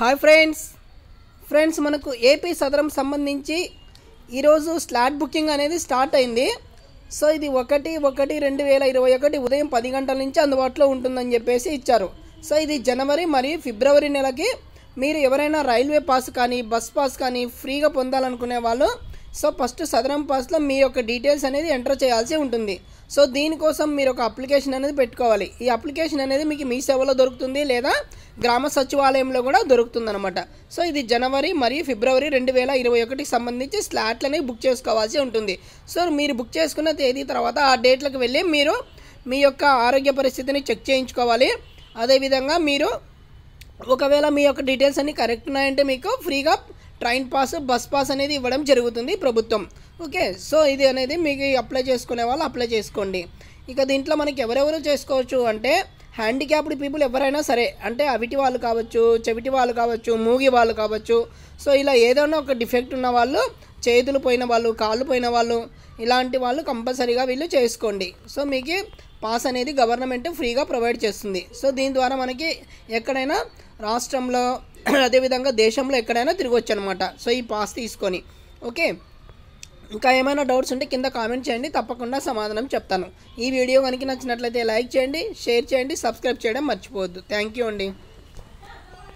hi friends friends మనకు AP Sadaram సంబంధించి ఈరోజు స్లాట్ బుకింగ్ అనేది స్టార్ట్ అయింది సో ఇది ఒకటి ఒకటి రెండు వేల ఇరవై ఒకటి ఉదయం పది గంటల నుంచి అందుబాటులో ఉంటుందని చెప్పేసి ఇచ్చారు సో ఇది జనవరి మరియు ఫిబ్రవరి నెలకి మీరు ఎవరైనా రైల్వే పాస్ కానీ బస్ పాస్ కానీ ఫ్రీగా పొందాలనుకునే వాళ్ళు సో ఫస్ట్ సదరం పాస్లో మీ యొక్క డీటెయిల్స్ అనేది ఎంటర్ చేయాల్సి ఉంటుంది సో దీనికోసం మీరు ఒక అప్లికేషన్ అనేది పెట్టుకోవాలి ఈ అప్లికేషన్ అనేది మీకు మీ సేవలో దొరుకుతుంది లేదా గ్రామ సచివాలయంలో కూడా దొరుకుతుంది అనమాట సో ఇది జనవరి మరియు ఫిబ్రవరి రెండు వేల ఇరవై ఒకటికి సంబంధించి స్లాట్లని బుక్ చేసుకోవాల్సి ఉంటుంది సో మీరు బుక్ చేసుకున్న తేదీ తర్వాత ఆ డేట్లకు వెళ్ళి మీరు మీ యొక్క ఆరోగ్య పరిస్థితిని చెక్ చేయించుకోవాలి అదేవిధంగా మీరు ఒకవేళ మీ యొక్క డీటెయిల్స్ అన్నీ కరెక్ట్ ఉన్నాయంటే మీకు ఫ్రీగా ట్రైన్ పాస్ బస్ పాస్ అనేది ఇవ్వడం జరుగుతుంది ప్రభుత్వం ఓకే సో ఇది అనేది మీకు అప్లై చేసుకునే వాళ్ళు అప్లై చేసుకోండి ఇక దీంట్లో మనకి ఎవరెవరు చేసుకోవచ్చు అంటే హ్యాండిక్యాప్డ్ పీపుల్ ఎవరైనా సరే అంటే అవిటి వాళ్ళు కావచ్చు చెవిటి వాళ్ళు కావచ్చు మూగి వాళ్ళు కావచ్చు సో ఇలా ఏదైనా ఒక డిఫెక్ట్ ఉన్న వాళ్ళు చేతులు పోయిన వాళ్ళు కాళ్ళు పోయిన వాళ్ళు ఇలాంటి వాళ్ళు కంపల్సరీగా వీళ్ళు చేసుకోండి సో మీకు పాస్ అనేది గవర్నమెంట్ ఫ్రీగా ప్రొవైడ్ చేస్తుంది సో దీని ద్వారా మనకి ఎక్కడైనా రాష్ట్రంలో అదేవిధంగా దేశంలో ఎక్కడైనా తిరగొచ్చు అనమాట సో ఈ పాస్ తీసుకొని ఓకే ఇంకా ఏమైనా డౌట్స్ ఉంటే కింద కామెంట్ చేయండి తప్పకుండా సమాధానం చెప్తాను ఈ వీడియో కనుక నచ్చినట్లయితే లైక్ చేయండి షేర్ చేయండి సబ్స్క్రైబ్ చేయడం మర్చిపోవద్దు థ్యాంక్ యూ అండి